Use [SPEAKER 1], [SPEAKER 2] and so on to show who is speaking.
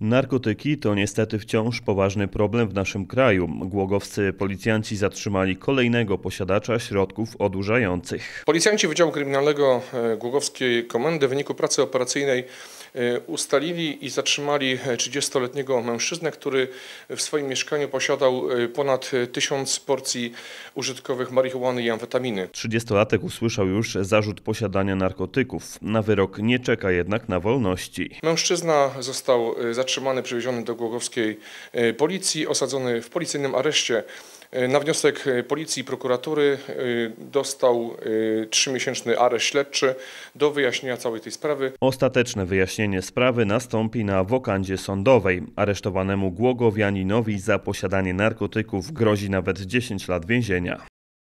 [SPEAKER 1] Narkotyki to niestety wciąż poważny problem w naszym kraju. Głogowscy policjanci zatrzymali kolejnego posiadacza środków odurzających.
[SPEAKER 2] Policjanci Wydziału Kryminalnego e, Głogowskiej Komendy w wyniku pracy operacyjnej E, ustalili i zatrzymali 30-letniego mężczyznę, który w swoim mieszkaniu posiadał e, ponad 1000 porcji użytkowych marihuany i amfetaminy.
[SPEAKER 1] 30-latek usłyszał już zarzut posiadania narkotyków. Na wyrok nie czeka jednak na wolności.
[SPEAKER 2] Mężczyzna został e, zatrzymany, przewieziony do głogowskiej policji, osadzony w policyjnym areszcie. E, na wniosek e, policji i prokuratury e, dostał trzymiesięczny areszt śledczy do wyjaśnienia całej tej sprawy.
[SPEAKER 1] Ostateczne wyjaśnienie sprawy nastąpi na wokandzie sądowej. Aresztowanemu Głogowianinowi za posiadanie narkotyków grozi nawet 10 lat więzienia.